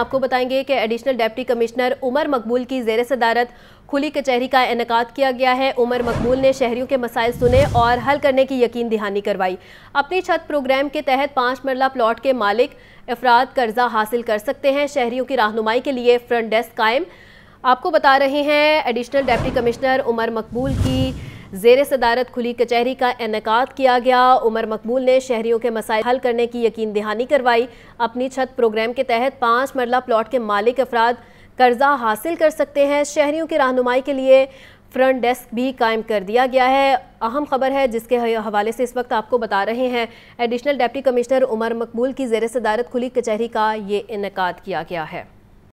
आपको बताएंगे कि एडिशनल डेप्टी कमिश्नर उमर मकबूल की जेर सदारत खुली कचहरी का इनका किया गया है उमर मकबूल ने शहरियों के मसाइल सुने और हल करने की यकीन दहानी करवाई अपनी छत प्रोग्राम के तहत पाँच मरला प्लाट के मालिक अफराद कर्जा हासिल कर सकते हैं शहरियों की रहनुमाई के लिए फ्रंट डेस्क कायम आपको बता रहे हैं एडिशनल डेप्टी कमिश्नर उमर मकबूल की जेर सदारत खुली कचहरी का इनका किया गया उमर मकबूल ने शहरीों के मसाइल हल करने की यकीन दहानी करवाई अपनी छत प्रोग्राम के तहत पाँच मरला प्लाट के मालिक अफराद कर्जा हासिल कर सकते हैं शहरीों की रहनुमाई के लिए फ्रंट डेस्क भी कायम कर दिया गया है अहम खबर है जिसके हवाले से इस वक्त आपको बता रहे हैं एडिशनल डेप्टी कमिश्नर उमर मकबूल की जेर सदारत खुली कचहरी का ये इनका किया गया है